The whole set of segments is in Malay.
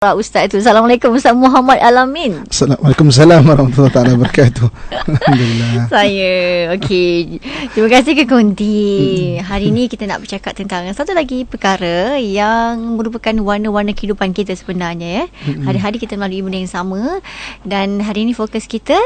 Pak Ustaz itu Assalamualaikum Ustaz Muhammad Alamin Assalamualaikum Assalamualaikum Warahmatullahi Wabarakatuh Alhamdulillah Saya Okey Terima kasih ke Kunti Hari ini kita nak bercakap tentang Satu lagi perkara Yang merupakan warna-warna kehidupan kita sebenarnya ya. Hari-hari kita melalui benda yang sama Dan hari ini fokus kita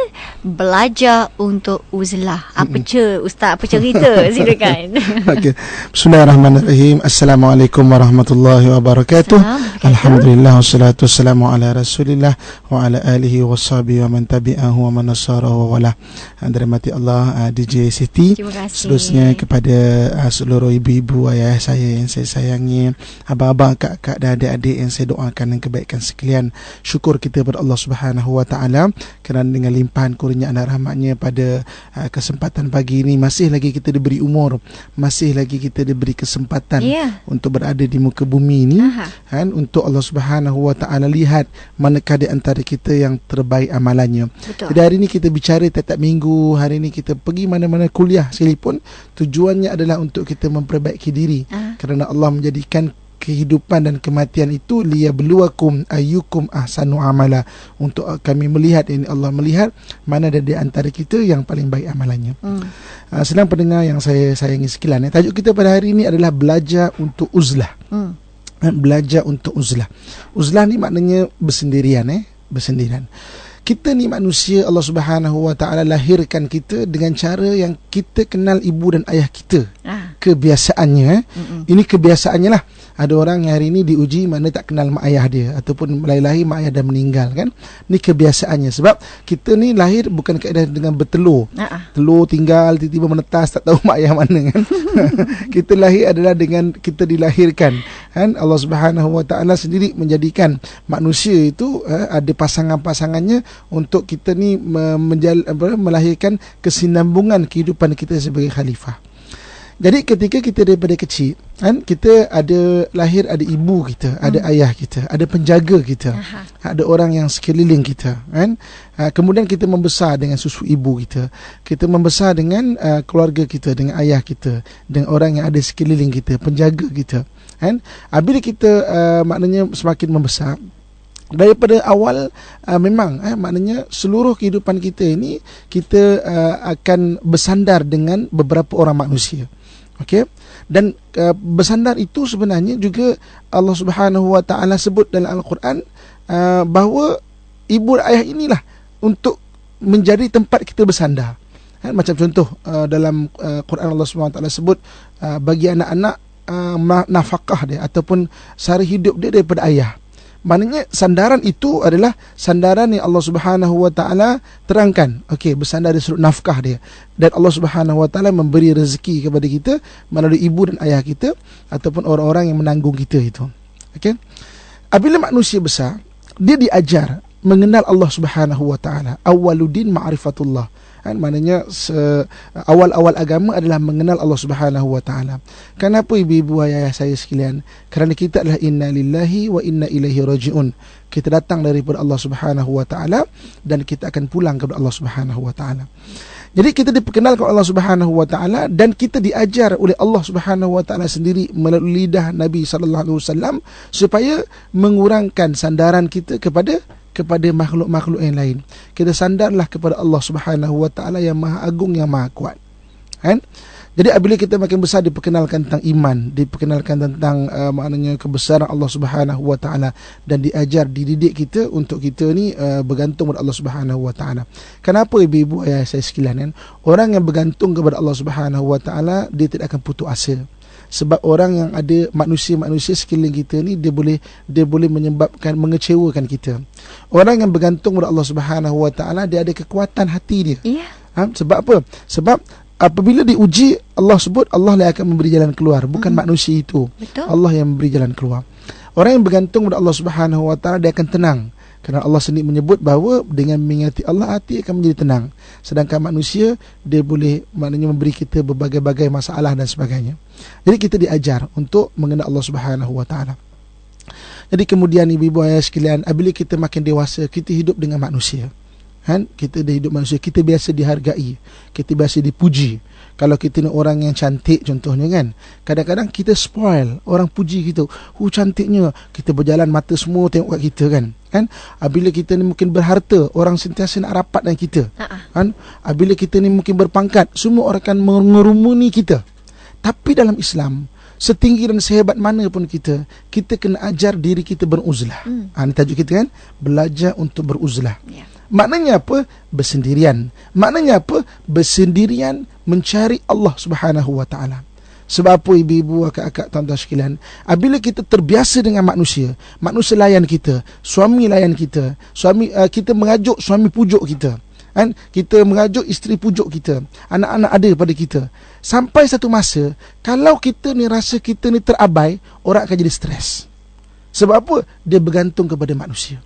Belajar untuk uzlah Apa cerita Ustaz Apa cerita Silakan Okey Bismillahirrahmanirrahim Assalamualaikum Warahmatullahi Wabarakatuh Alhamdulillah salatu wassalamu ala rasulillah wa ala alihi wa sahbihi wa man tabi'ahu wa man nasara wa wala dirahmati Allah uh, ah, DJ Siti seterusnya kepada uh, seluruh ibu-ibu ayah saya yang saya sayangi abang-abang kakak dan adik-adik yang saya doakan dan kebaikan sekalian syukur kita kepada Allah subhanahu wa ta'ala kerana dengan limpahan kurnia dan rahmatnya pada uh, kesempatan pagi ini masih lagi kita diberi umur masih lagi kita diberi kesempatan yeah. untuk berada di muka bumi ini kan, untuk Allah subhanahu wa Taala lihat manakah di antara kita yang terbaik amalannya. Betul. Jadi hari ini kita bicara tetap minggu, hari ini kita pergi mana-mana kuliah sekalipun tujuannya adalah untuk kita memperbaiki diri ha? kerana Allah menjadikan kehidupan dan kematian itu liya bluwakum ayyukum ahsanu amala untuk uh, kami melihat ini Allah melihat mana ada di antara kita yang paling baik amalannya. Hmm. Uh, ah, sedang pendengar yang saya sayangi sekilan. eh. tajuk kita pada hari ini adalah belajar untuk uzlah. Hmm belajar untuk uzlah. Uzlah ni maknanya bersendirian eh, bersendirian. Kita ni manusia Allah Subhanahu Wa Taala lahirkan kita dengan cara yang kita kenal ibu dan ayah kita. Ah. Kebiasaannya eh. Mm-mm. Ini kebiasaannya lah ada orang yang hari ini diuji mana tak kenal mak ayah dia ataupun lahir-lahir mak ayah dah meninggal kan Ini kebiasaannya sebab kita ni lahir bukan keadaan dengan bertelur uh-uh. telur tinggal tiba-tiba menetas tak tahu mak ayah mana kan kita lahir adalah dengan kita dilahirkan kan Allah Subhanahu Wa Taala sendiri menjadikan manusia itu eh, ada pasangan-pasangannya untuk kita ni menjal- melahirkan kesinambungan kehidupan kita sebagai khalifah jadi ketika kita daripada kecil kan kita ada lahir ada ibu kita, ada hmm. ayah kita, ada penjaga kita, Aha. ada orang yang sekeliling kita kan. Uh, kemudian kita membesar dengan susu ibu kita. Kita membesar dengan uh, keluarga kita, dengan ayah kita, dengan orang yang ada sekeliling kita, penjaga kita kan. Apabila kita uh, maknanya semakin membesar daripada awal uh, memang eh maknanya seluruh kehidupan kita ini kita uh, akan bersandar dengan beberapa orang manusia. Okey. Dan uh, bersandar itu sebenarnya juga Allah Subhanahu Wa Taala sebut dalam Al-Quran uh, bahawa ibu ayah inilah untuk menjadi tempat kita bersandar. Ha, macam contoh uh, dalam uh, Quran Allah Subhanahu Wa Taala sebut uh, bagi anak-anak uh, nafkah dia ataupun sara hidup dia daripada ayah maknanya sandaran itu adalah sandaran yang Allah Subhanahu wa taala terangkan okey bersandar di seluruh nafkah dia dan Allah Subhanahu wa taala memberi rezeki kepada kita melalui ibu dan ayah kita ataupun orang-orang yang menanggung kita itu okey apabila manusia besar dia diajar mengenal Allah Subhanahu wa taala awaluddin ma'rifatullah kan maknanya awal-awal agama adalah mengenal Allah Subhanahu wa taala kenapa ibu-ibu ayah saya sekalian kerana kita adalah inna lillahi wa inna ilaihi rajiun kita datang daripada Allah Subhanahu wa taala dan kita akan pulang kepada Allah Subhanahu wa taala jadi kita diperkenal kepada Allah Subhanahu wa taala dan kita diajar oleh Allah Subhanahu wa taala sendiri melalui lidah Nabi sallallahu alaihi wasallam supaya mengurangkan sandaran kita kepada kepada makhluk-makhluk yang lain. Kita sandarlah kepada Allah Subhanahu Wa Taala yang Maha Agung yang Maha Kuat. Kan? Jadi apabila kita makin besar diperkenalkan tentang iman, diperkenalkan tentang uh, maknanya kebesaran Allah Subhanahu Wa Taala dan diajar dididik kita untuk kita ni uh, bergantung kepada Allah Subhanahu Wa Taala. Kenapa ibu-ibu ayah saya sekalian kan? Orang yang bergantung kepada Allah Subhanahu Wa Taala dia tidak akan putus asa sebab orang yang ada manusia-manusia sekeliling kita ni dia boleh dia boleh menyebabkan mengecewakan kita. Orang yang bergantung kepada Allah Subhanahu Wa Taala dia ada kekuatan hati dia. Yeah. Ha? sebab apa? Sebab apabila diuji Allah sebut Allah lah akan memberi jalan keluar bukan hmm. manusia itu. Betul. Allah yang memberi jalan keluar. Orang yang bergantung kepada Allah Subhanahu Wa Taala dia akan tenang. Kerana Allah sendiri menyebut bahawa dengan mengingati Allah hati akan menjadi tenang. Sedangkan manusia dia boleh maknanya memberi kita berbagai-bagai masalah dan sebagainya. Jadi kita diajar untuk mengenal Allah Subhanahu wa Jadi kemudian ibu-ibu ayah sekalian, apabila kita makin dewasa, kita hidup dengan manusia. Kan? Kita dah hidup manusia, kita biasa dihargai, kita biasa dipuji. Kalau kita ni orang yang cantik contohnya kan. Kadang-kadang kita spoil, orang puji kita. Hu oh, cantiknya, kita berjalan mata semua tengok kat kita kan. Kan? Apabila kita ni mungkin berharta, orang sentiasa nak rapat dengan kita. Kan? Apabila kita ni mungkin berpangkat, semua orang akan mengerumuni kita. Tapi dalam Islam Setinggi dan sehebat mana pun kita Kita kena ajar diri kita beruzlah hmm. ha, Ini tajuk kita kan Belajar untuk beruzlah yeah. Maknanya apa? Bersendirian Maknanya apa? Bersendirian mencari Allah subhanahu wa sebab apa ibu-ibu, akak-akak, tuan-tuan sekalian Bila kita terbiasa dengan manusia Manusia layan kita Suami layan kita suami uh, Kita mengajuk, suami pujuk kita kan kita merajuk isteri pujuk kita anak-anak ada pada kita sampai satu masa kalau kita ni rasa kita ni terabai orang akan jadi stres sebab apa dia bergantung kepada manusia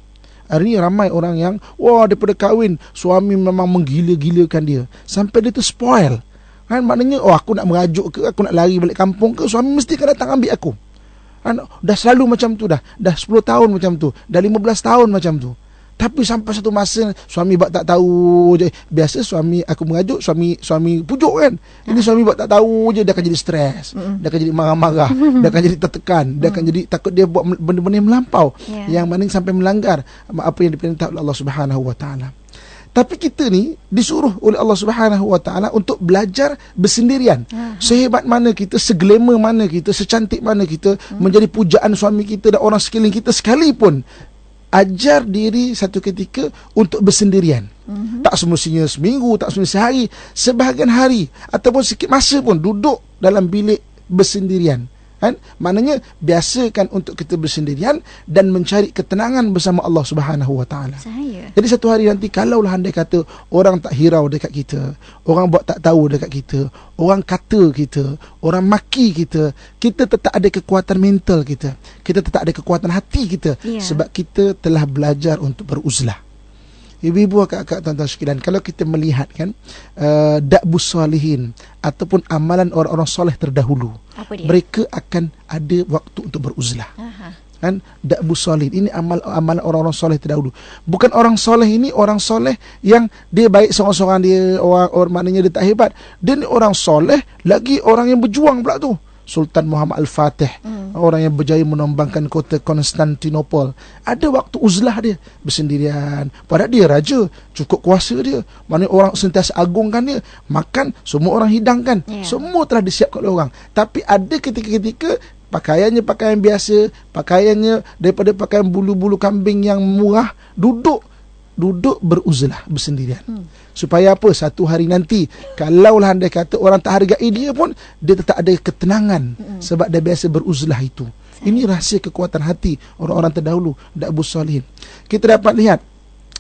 Hari ini ramai orang yang Wah daripada kahwin Suami memang menggila-gilakan dia Sampai dia tu spoil. kan, Maknanya oh, aku nak merajuk ke Aku nak lari balik kampung ke Suami mesti akan datang ambil aku kan, Dah selalu macam tu dah Dah 10 tahun macam tu Dah 15 tahun macam tu tapi sampai satu masa suami bab tak tahu je. Biasa suami aku mengajuk suami suami pujuk kan. Ini ah. suami bab tak tahu je dia akan jadi stres. mm Dia akan jadi marah-marah, dia akan jadi tertekan, dia akan jadi takut dia buat benda-benda yang melampau yeah. yang mana sampai melanggar apa yang diperintah oleh Allah Subhanahu Wa Taala. Tapi kita ni disuruh oleh Allah Subhanahu Wa Taala untuk belajar bersendirian. uh Sehebat mana kita, seglamour mana kita, secantik mana kita, uh menjadi pujaan suami kita dan orang sekeliling kita sekalipun ajar diri satu ketika untuk bersendirian. Mm-hmm. Tak semestinya seminggu, tak semestinya sehari, sebahagian hari ataupun sikit masa pun duduk dalam bilik bersendirian kan maknanya biasakan untuk kita bersendirian dan mencari ketenangan bersama Allah Subhanahu Wa Taala jadi satu hari nanti kalau kalaulah anda kata orang tak hirau dekat kita orang buat tak tahu dekat kita orang kata kita orang maki kita kita tetap ada kekuatan mental kita kita tetap ada kekuatan hati kita yeah. sebab kita telah belajar untuk beruzlah ibu-ibu akak-akak tuan-tuan sekalian kalau kita melihat kan uh, eh, dakbus salihin ataupun amalan orang-orang soleh terdahulu mereka akan ada waktu untuk beruzlah Aha. kan dakbus salihin ini amal amalan orang-orang soleh terdahulu bukan orang soleh ini orang soleh yang dia baik seorang-seorang dia orang, orang maknanya dia tak hebat dia ni orang soleh lagi orang yang berjuang pula tu Sultan Muhammad Al-Fatih hmm. orang yang berjaya menumbangkan kota Konstantinopel ada waktu uzlah dia bersendirian padahal dia raja cukup kuasa dia mana orang sentiasa agungkan dia makan semua orang hidangkan yeah. semua telah disiapkan oleh orang tapi ada ketika-ketika pakaiannya pakaian biasa pakaiannya daripada pakaian bulu-bulu kambing yang murah duduk duduk beruzlah bersendirian. Hmm. Supaya apa? Satu hari nanti kalau kalaulah anda kata orang tak hargai dia pun dia tetap ada ketenangan hmm. sebab dia biasa beruzlah itu. Ini rahsia kekuatan hati orang-orang terdahulu Abu Salih. Kita dapat lihat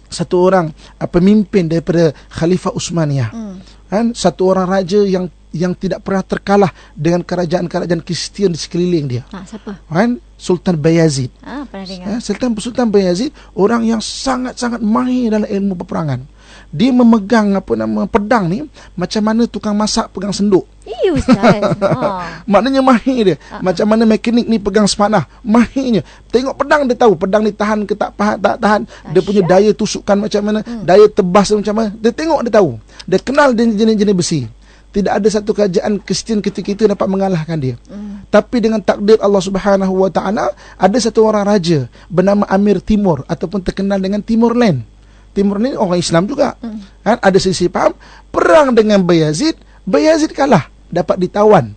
satu orang uh, pemimpin daripada Khalifah Utsmaniyah. Hmm. Kan satu orang raja yang yang tidak pernah terkalah dengan kerajaan-kerajaan Kristian di sekeliling dia. Ha, siapa? Kan Sultan Bayazid. Ah, ha, Sultan Sultan Bayazid orang yang sangat-sangat mahir dalam ilmu peperangan. Dia memegang apa nama pedang ni macam mana tukang masak pegang senduk. Iya Ustaz ha. Maknanya mahir dia ha. Macam mana mekanik ni pegang sepanah Mahirnya Tengok pedang dia tahu Pedang ni tahan ke tak, tahan Asya. Dia punya daya tusukan macam mana hmm. Daya tebas macam mana Dia tengok dia tahu Dia kenal dia jenis-jenis besi Tidak ada satu kerajaan Kristian ketika itu dapat mengalahkan dia hmm. Tapi dengan takdir Allah Subhanahu Wa Ada satu orang raja Bernama Amir Timur Ataupun terkenal dengan Timur Len. Timur ni orang Islam juga. Hmm. Kan ada sisi faham perang dengan Bayazid, Bayazid kalah dapat ditawan.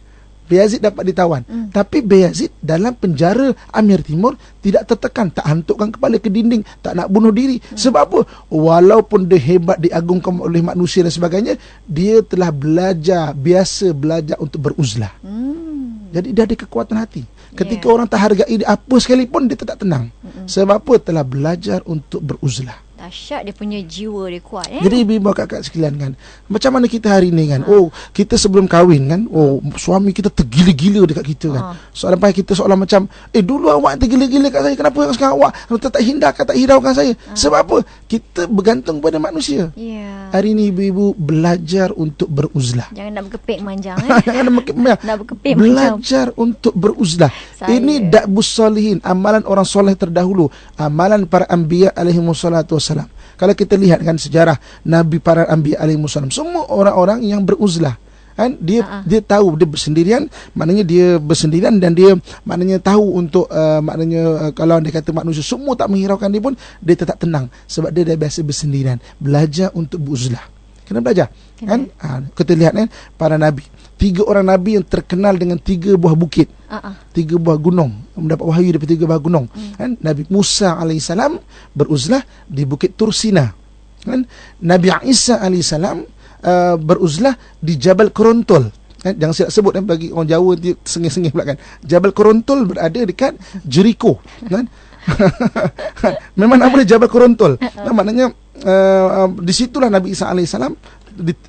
Bayazid dapat ditawan. Hmm. Tapi Bayazid dalam penjara Amir Timur tidak tertekan, tak hantukkan kepala ke dinding, tak nak bunuh diri. Hmm. Sebab apa? Walaupun dia hebat diagungkan oleh manusia dan sebagainya, dia telah belajar, biasa belajar untuk beruzlah. Hmm. Jadi dia ada kekuatan hati. Ketika yeah. orang tak hargai dia apa sekalipun dia tetap tenang. Hmm. Sebab apa? Telah belajar untuk beruzlah dahsyat dia punya jiwa dia kuat eh? jadi ibu bapa kakak sekalian kan macam mana kita hari ni kan ha. oh kita sebelum kahwin kan oh suami kita tergila-gila dekat kita kan ha. Ah. soalan payah kita soalan macam eh dulu awak tergila-gila kat saya kenapa sekarang awak tetap tak hindarkan tak hiraukan saya ha. sebab apa kita bergantung pada manusia yeah. hari ni ibu-ibu belajar untuk beruzlah jangan nak berkepik manjang eh? jangan nak berkepik manjang belajar untuk beruzlah saya. ini dakbus solihin amalan orang soleh terdahulu amalan para anbiya alaihimussalatu wassalam kalau kita lihat kan sejarah Nabi para Nabi alaihi wasallam, semua orang-orang yang beruzlah kan dia uh-huh. dia tahu dia bersendirian maknanya dia bersendirian dan dia maknanya tahu untuk uh, maknanya uh, kalau dia kata manusia semua tak menghiraukan dia pun dia tetap tenang sebab dia dah biasa bersendirian belajar untuk beruzlah kena belajar kena. kan ha, kita lihat kan para nabi tiga orang nabi yang terkenal dengan tiga buah bukit. Uh-uh. Tiga buah gunung. Mendapat wahyu daripada tiga buah gunung. Hmm. Kan? Nabi Musa alaihissalam beruzlah di Bukit Tursina. Kan? Nabi Isa alaihissalam uh, beruzlah di Jabal Korontol. Kan? Jangan silap sebut kan? bagi orang Jawa dia sengih-sengih pula kan. Jabal Korontol berada dekat Jericho. Kan? Memang nama dia Jabal Korontol. Ah, nah, maknanya uh, uh, di situlah Nabi Isa alaihissalam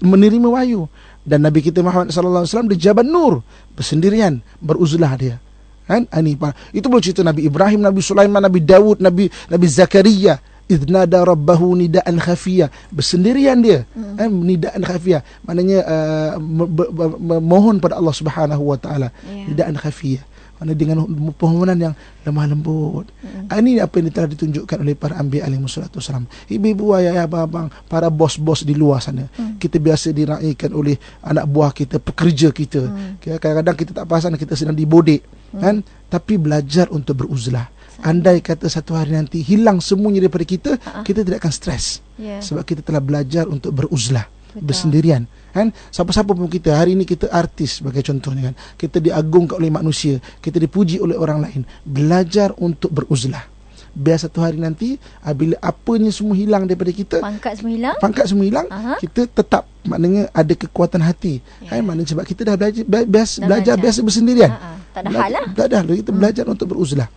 menerima wahyu dan Nabi kita Muhammad sallallahu alaihi wasallam di Jabal Nur bersendirian beruzlah dia kan ini itu boleh cerita Nabi Ibrahim Nabi Sulaiman Nabi Daud Nabi Nabi Zakaria idnada rabbahu nidaan khafiyah bersendirian dia hmm. kan nidaan khafiyah maknanya uh, eh, memohon pada Allah Subhanahu wa taala yeah. nidaan khafiyah mana dengan pemahaman yang lemah lembut. Hmm. Ini apa yang telah ditunjukkan oleh para ambil alih musulatu salam. Ibu-ibu, ayah, ayah, abang, para bos-bos di luar sana. Hmm. Kita biasa diraikan oleh anak buah kita, pekerja kita. Hmm. Kadang-kadang kita tak pasang, kita sedang dibodek. Hmm. Kan? Tapi belajar untuk beruzlah. Andai kata satu hari nanti hilang semuanya daripada kita, uh-huh. kita tidak akan stres. Yeah. Sebab kita telah belajar untuk beruzlah. Betul. Bersendirian. Betul kan siapa-siapa pun kita hari ini kita artis sebagai contohnya kan kita diagungkan oleh manusia kita dipuji oleh orang lain belajar untuk beruzlah biar satu hari nanti ah, bila apanya semua hilang daripada kita pangkat semua hilang pangkat semua hilang uh kita tetap maknanya ada kekuatan hati yeah. kan maknanya sebab kita dah belajar biasa belajar biasa bersendirian uh-huh. tak ada hal lah tak ada kita hmm. belajar untuk beruzlah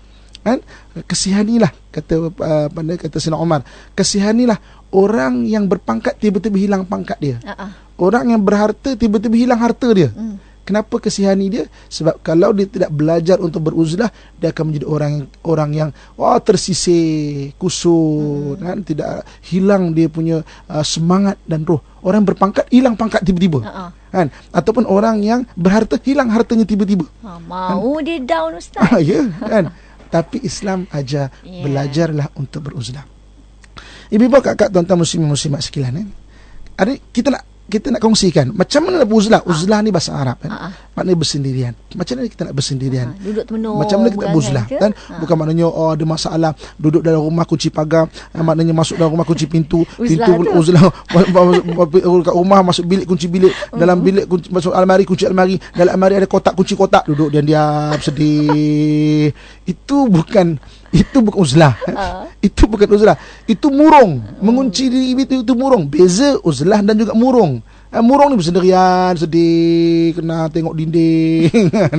kan kesihanilah kata uh, pada kata Sina Umar kesihanilah orang yang berpangkat tiba-tiba hilang pangkat dia uh-uh. orang yang berharta tiba-tiba hilang harta dia hmm. kenapa kesihani dia sebab kalau dia tidak belajar untuk beruzlah dia akan menjadi orang orang yang oh tersisih kusut hmm. kan tidak hilang dia punya uh, semangat dan roh orang yang berpangkat hilang pangkat tiba-tiba uh-uh. Kan? Ataupun orang yang berharta hilang hartanya tiba-tiba. Ha, mau kan? dia down ustaz. Ah, ya yeah, kan tapi Islam aja yeah. belajarlah untuk beruzlah. Ibu bapa kakak tuan-tuan muslimin muslimat sekalian eh. Ada kita nak kita nak kongsikan macam mana nak uzlah ah. uzlah ni bahasa Arab kan ha. maknanya bersendirian macam mana kita nak bersendirian ha. duduk temenung macam mana kita uzlah kan ha. bukan maknanya oh ada masalah duduk dalam rumah kunci pagar ha. maknanya masuk dalam rumah kunci pintu pintu uzlah kat rumah masuk bilik kunci bilik hmm. dalam bilik kunci masuk almari kunci almari dalam almari ada kotak kunci kotak duduk diam-diam sedih itu bukan itu bukan uzlah. Uh. Itu bukan uzlah. Itu murung. Hmm. Mengunci diri itu, itu murung. Beza uzlah dan juga murung. Eh, murung ni bersendirian, sedih, kena tengok dinding.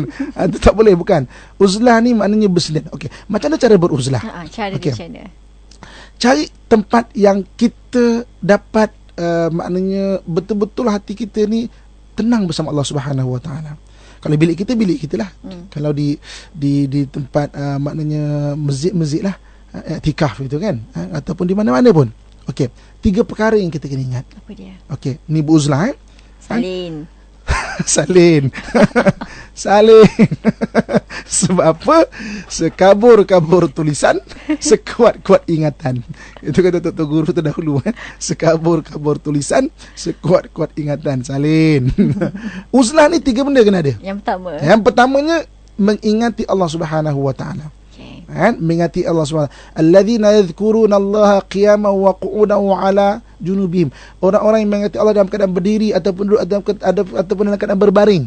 Ah, itu tak boleh, bukan. Uzlah ni maknanya bersendirian. Okay. Macam mana cara beruzlah? Uh, cara okay. macam Cari tempat yang kita dapat, uh, maknanya betul-betul hati kita ni tenang bersama Allah Subhanahu Wa Taala. Hmm kalau bilik kita bilik kita lah hmm. kalau di di di tempat uh, maknanya masjid-masjid lah ah, Tikah gitu kan ha, Ataupun di mana-mana pun Okey Tiga perkara yang kita kena ingat Apa dia? Okey Ni Bu Uzlah eh? Salin Salin Salin Sebab apa? Sekabur-kabur tulisan Sekuat-kuat ingatan Itu kata Tok Tok Guru terdahulu eh? Sekabur-kabur tulisan Sekuat-kuat ingatan Salin Uzlah ni tiga benda kena ada Yang pertama Yang pertamanya Mengingati Allah Subhanahu Wa kan? mengingati Allah SWT. Alladzina yadhkuruna Allah qiyaman wa qu'udan wa ala junubihim. Orang-orang yang mengingati Allah dalam keadaan berdiri ataupun duduk dalam keadaan, ataupun dalam keadaan berbaring.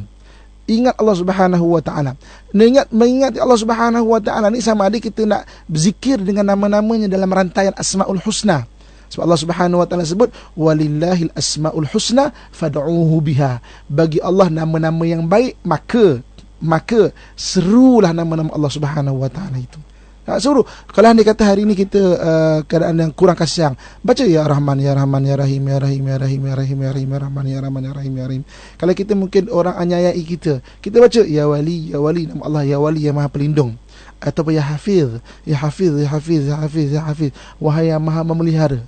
Ingat Allah Subhanahu wa taala. Mengingat mengingati Allah Subhanahu wa taala ni sama ada kita nak berzikir dengan nama-namanya dalam rantaian Asmaul Husna. Sebab Allah Subhanahu wa taala sebut walillahil asmaul husna fad'uhu biha. Bagi Allah nama-nama yang baik maka maka serulah nama-nama Allah Subhanahu wa taala itu. Tak suruh. Kalau anda kata hari ini kita uh, keadaan yang kurang kasih sayang, baca ya Rahman, ya Rahman, ya Rahim, ya Rahim, ya Rahim, ya Rahim, ya Rahim, ya Rahman, ya Rahman, ya Rahim, ya Rahim. Kalau kita mungkin orang anyayai kita, kita baca ya Wali, ya Wali, nama Allah, ya Wali, ya Maha Pelindung. Atau ya Hafiz, ya Hafiz, ya Hafiz, ya Hafiz, ya Hafiz. Wahai yang Maha Memelihara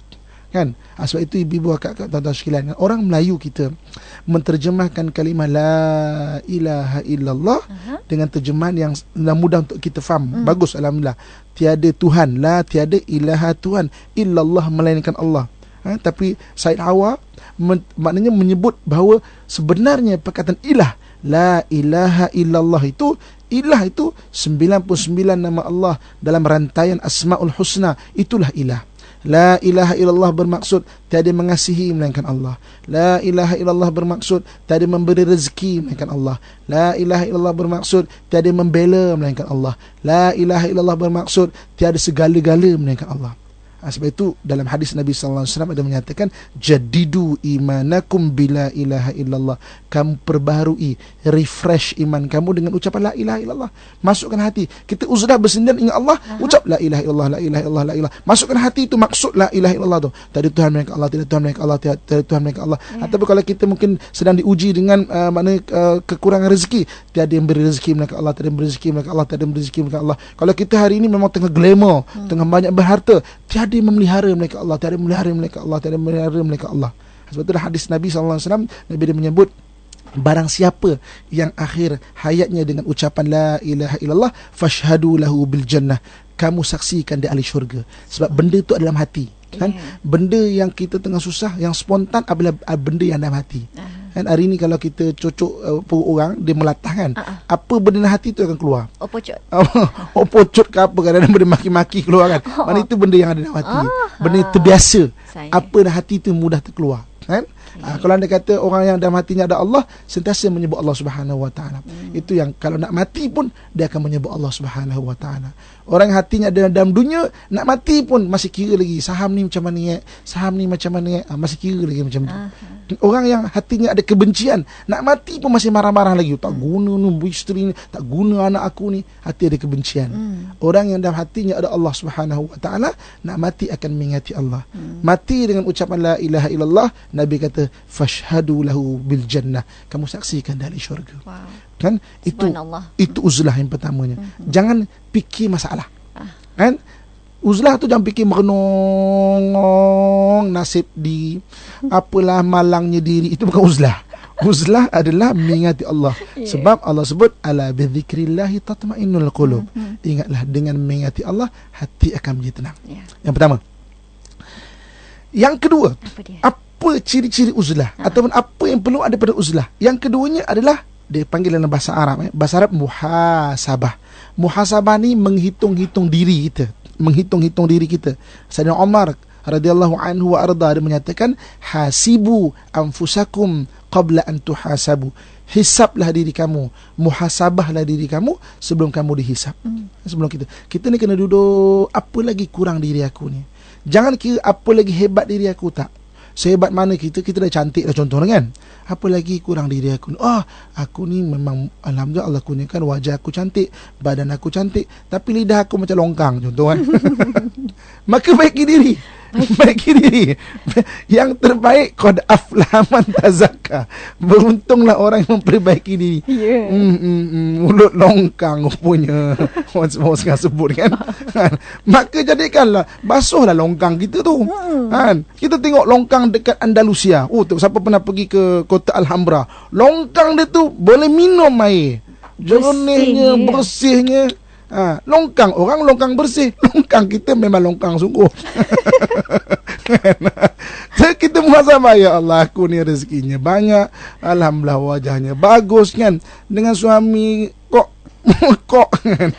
kan ha, sebab itu ibu-ibu akak tuan-tuan sekalian kan? orang Melayu kita menterjemahkan kalimah la ilaha illallah uh-huh. dengan terjemahan yang mudah untuk kita faham hmm. bagus alhamdulillah tiada tuhan la tiada ilaha tuhan illallah melainkan Allah ha, tapi Said Hawa men, maknanya menyebut bahawa sebenarnya perkataan ilah la ilaha illallah itu ilah itu 99 nama Allah dalam rantaian asmaul husna itulah ilah La ilaha illallah bermaksud tiada mengasihi melainkan Allah. La ilaha illallah bermaksud tiada memberi rezeki melainkan Allah. La ilaha illallah bermaksud tiada membela melainkan Allah. La ilaha illallah bermaksud tiada segala-gala melainkan Allah. Ah, sebab itu dalam hadis Nabi sallallahu alaihi wasallam ada menyatakan jadidu imanakum bila ilaha illallah. Kamu perbaharui, refresh iman kamu dengan ucapan la ilaha illallah. Masukkan hati. Kita uzlah bersendirian dengan Allah, Aha. ucap la ilaha illallah, la ilaha illallah, la ilaha. Masukkan hati itu maksud la ilaha illallah tu. Tadi Tuhan mereka Allah, tidak Tuhan mereka Allah, tiada Tuhan mereka Allah. Ya. Atau kalau kita mungkin sedang diuji dengan uh, ah, mana uh, ah, kekurangan rezeki, tiada yang beri rezeki mereka Allah, tiada yang beri rezeki mereka Allah, tiada yang beri rezeki mereka Allah. Kalau kita hari ini memang tengah glamour, hmm. tengah banyak berharta, tiada tiada memelihara mereka Allah tiada memelihara mereka Allah tiada memelihara mereka Allah sebab itulah hadis Nabi SAW Nabi dia menyebut Barang siapa yang akhir hayatnya dengan ucapan La ilaha illallah Fashhadu lahu bil jannah Kamu saksikan dia ahli syurga Sebab benda itu dalam hati kan? Benda yang kita tengah susah Yang spontan adalah benda yang dalam hati Kan hari ni kalau kita cocok uh, orang dia melatah kan. Uh-uh. Apa benda dalam hati tu akan keluar. Oh Opocot. Opocot oh, oh, ke apa kan benda maki-maki keluar kan. Oh. Mana itu benda yang ada dalam hati. Oh. Benda terbiasa. Saya. Apa dalam hati tu mudah terkeluar kan. Okay. Uh, kalau anda kata orang yang dalam hatinya ada Allah sentiasa menyebut Allah Subhanahu Wa hmm. Itu yang kalau nak mati pun dia akan menyebut Allah Subhanahu Wa orang hatinya ada dalam dunia nak mati pun masih kira lagi saham ni macam mana saham ni macam mana ha, masih kira lagi macam tu uh orang yang hatinya ada kebencian nak mati pun masih marah-marah lagi tak hmm. guna ni isteri ni tak guna anak aku ni hati ada kebencian uh orang yang dalam hatinya ada Allah Subhanahu wa taala nak mati akan mengingati Allah uh mati dengan ucapan la ilaha illallah nabi kata fashhadu lahu bil jannah kamu saksikan dari syurga wow kan itu itu uzlah yang pertamanya hmm. jangan fikir masalah ah. kan uzlah tu jangan fikir merenung nasib di mhm. apalah malangnya diri itu bukan uzlah uzlah adalah mengingati Allah sebab Allah sebut ala bizikrillah tatmainnul qulub hmm. ingatlah dengan mengingati Allah hati akan menjadi tenang yeah. yang pertama yang kedua apa apa ciri-ciri uzlah ha. ataupun apa yang perlu ada pada uzlah yang keduanya adalah dipanggil dalam bahasa Arab eh? bahasa Arab muhasabah muhasabah ni menghitung-hitung diri kita menghitung-hitung diri kita Sayyidina Umar radhiyallahu anhu wa arda dia menyatakan hasibu anfusakum qabla an tuhasabu hisablah diri kamu muhasabahlah diri kamu sebelum kamu dihisab hmm. sebelum kita kita ni kena duduk apa lagi kurang diri aku ni jangan kira apa lagi hebat diri aku tak sehebat mana kita kita dah cantik dah contohnya kan apa lagi kurang diri aku ni oh ah, aku ni memang alhamdulillah Allah kurniakan wajah aku cantik badan aku cantik tapi lidah aku macam longkang contoh kan maka baiki diri Baiki diri Yang terbaik Kod aflaman tazaka Beruntunglah orang yang memperbaiki diri yeah. mm, mm, mm, Mulut longkang punya Orang semua sekarang sebut kan Maka jadikanlah Basuhlah longkang kita tu hmm. kan? Kita tengok longkang dekat Andalusia Oh tu siapa pernah pergi ke kota Alhambra Longkang dia tu boleh minum air Jernihnya, bersihnya, bersihnya Ha, longkang orang longkang bersih. Longkang kita memang longkang sungguh. so, kan? kita muhasabah ya Allah aku ni rezekinya banyak. Alhamdulillah wajahnya bagus kan dengan suami kok kok kan?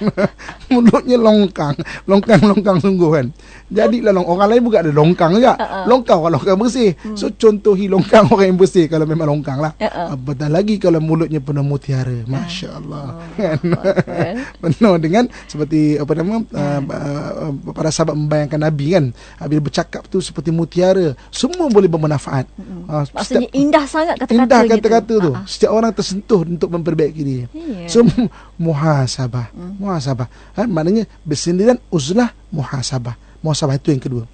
mulutnya longkang. Longkang longkang sungguh kan. Jadi Jadilah long orang lain pun ada longkang juga. Uh-uh. Longkang orang longkang bersih. Hmm. So contohi longkang orang yang bersih kalau memang longkang lah. Uh-uh. Ha, Betul lagi kalau mulutnya penuh mutiara. Masya oh, Allah. Uh-huh. Kan? Penuh dengan seperti apa nama uh-huh. uh, para sahabat membayangkan Nabi kan. Bila bercakap tu seperti mutiara. Semua boleh bermanfaat. Uh-huh. Uh, Maksudnya setiap, indah sangat kata-kata Indah kata-kata gitu. tu. Uh-huh. Setiap orang tersentuh untuk memperbaiki diri. Yeah. So muhasabah. Uh-huh. Muhasabah. Ha, maknanya bersendirian uzlah muhasabah muhasabah itu yang kedua.